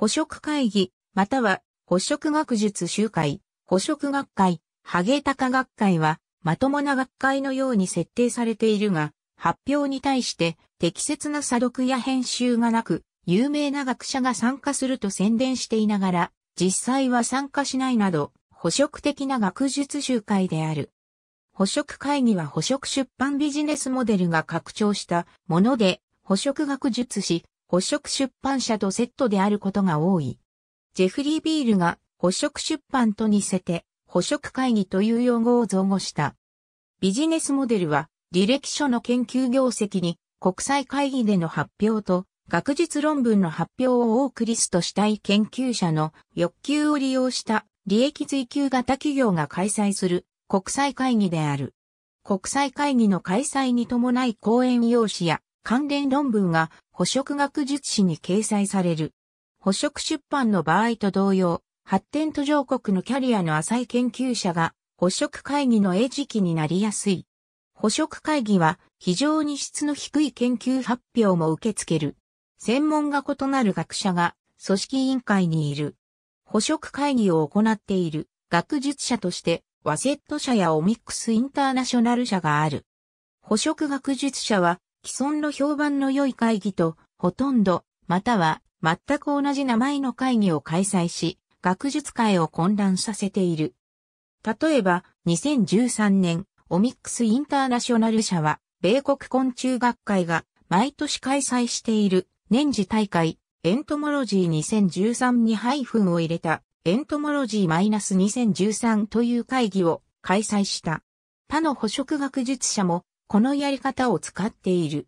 補色会議、または補色学術集会、補色学会、ハゲタカ学会は、まともな学会のように設定されているが、発表に対して適切な査読や編集がなく、有名な学者が参加すると宣伝していながら、実際は参加しないなど、補色的な学術集会である。補色会議は補色出版ビジネスモデルが拡張したもので、補色学術誌、捕食出版社とセットであることが多い。ジェフリー・ビールが捕食出版と似せて捕食会議という用語を造語した。ビジネスモデルは履歴書の研究業績に国際会議での発表と学術論文の発表を多くリストしたい研究者の欲求を利用した利益追求型企業が開催する国際会議である。国際会議の開催に伴い講演用紙や関連論文が捕食学術誌に掲載される。捕食出版の場合と同様、発展途上国のキャリアの浅い研究者が捕食会議の餌食になりやすい。捕食会議は非常に質の低い研究発表も受け付ける。専門が異なる学者が組織委員会にいる。捕食会議を行っている学術者としてワセット社やオミックスインターナショナル社がある。捕食学術者は既存の評判の良い会議と、ほとんど、または、全く同じ名前の会議を開催し、学術界を混乱させている。例えば、2013年、オミックスインターナショナル社は、米国昆虫学会が毎年開催している年次大会、エントモロジー2013にハイフンを入れた、エントモロジー -2013 という会議を開催した。他の捕食学術者もこのやり方を使っている。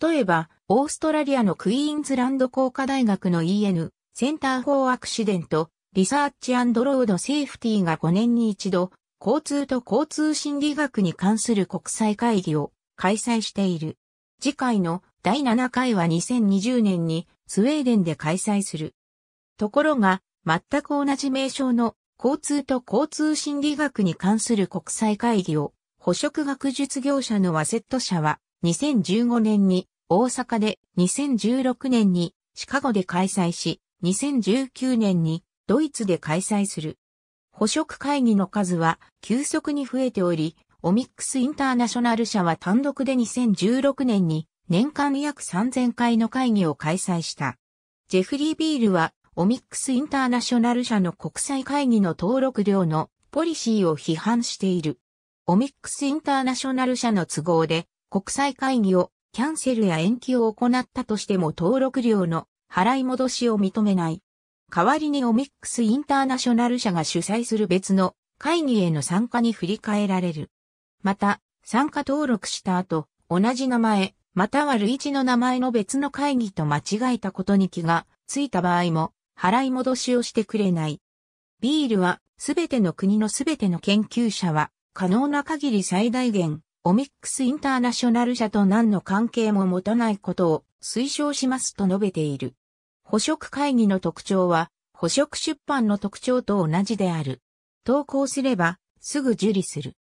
例えば、オーストラリアのクイーンズランド工科大学の EN、センター・フォー・アクシデント、リサーチロード・セーフティーが5年に一度、交通と交通心理学に関する国際会議を開催している。次回の第7回は2020年にスウェーデンで開催する。ところが、全く同じ名称の交通と交通心理学に関する国際会議を捕食学術業者のワセット社は、2015年に大阪で、2016年にシカゴで開催し、2019年にドイツで開催する。捕食会議の数は急速に増えており、オミックスインターナショナル社は単独で2016年に年間約3000回の会議を開催した。ジェフリー・ビールはオミックスインターナショナル社の国際会議の登録量のポリシーを批判している。オミックスインターナショナル社の都合で国際会議をキャンセルや延期を行ったとしても登録料の払い戻しを認めない。代わりにオミックスインターナショナル社が主催する別の会議への参加に振り替えられる。また、参加登録した後、同じ名前、または類似の名前の別の会議と間違えたことに気がついた場合も、払い戻しをしてくれない。ビールは、すべての国のすべての研究者は、可能な限り最大限、オミックスインターナショナル社と何の関係も持たないことを推奨しますと述べている。捕食会議の特徴は、捕食出版の特徴と同じである。投稿すれば、すぐ受理する。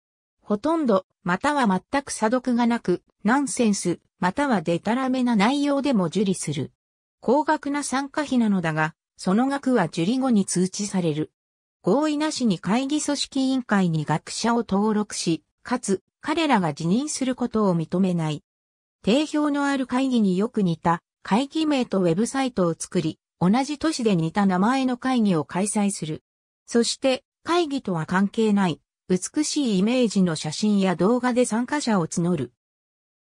ほとんど、または全く査読がなく、ナンセンス、またはデタラメな内容でも受理する。高額な参加費なのだが、その額は受理後に通知される。合意なしに会議組織委員会に学者を登録し、かつ彼らが辞任することを認めない。定評のある会議によく似た会議名とウェブサイトを作り、同じ都市で似た名前の会議を開催する。そして会議とは関係ない美しいイメージの写真や動画で参加者を募る。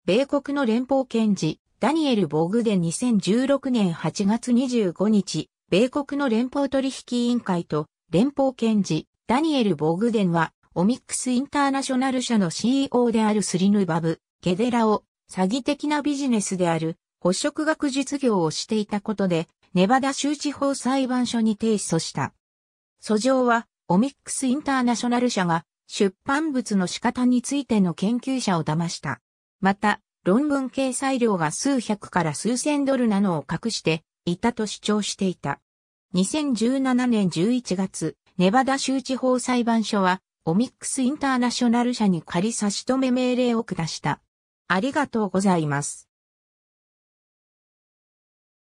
米国の連邦検事ダニエル・ボグで2016年8月25日、米国の連邦取引委員会と連邦検事、ダニエル・ボグデンは、オミックスインターナショナル社の CEO であるスリヌバブ、ゲデラを、詐欺的なビジネスである、捕食学術業をしていたことで、ネバダ州地方裁判所に提訴した。訴状は、オミックスインターナショナル社が、出版物の仕方についての研究者を騙した。また、論文掲載料が数百から数千ドルなのを隠していたと主張していた。2017年11月、ネバダ州地方裁判所は、オミックスインターナショナル社に仮差し止め命令を下した。ありがとうございます。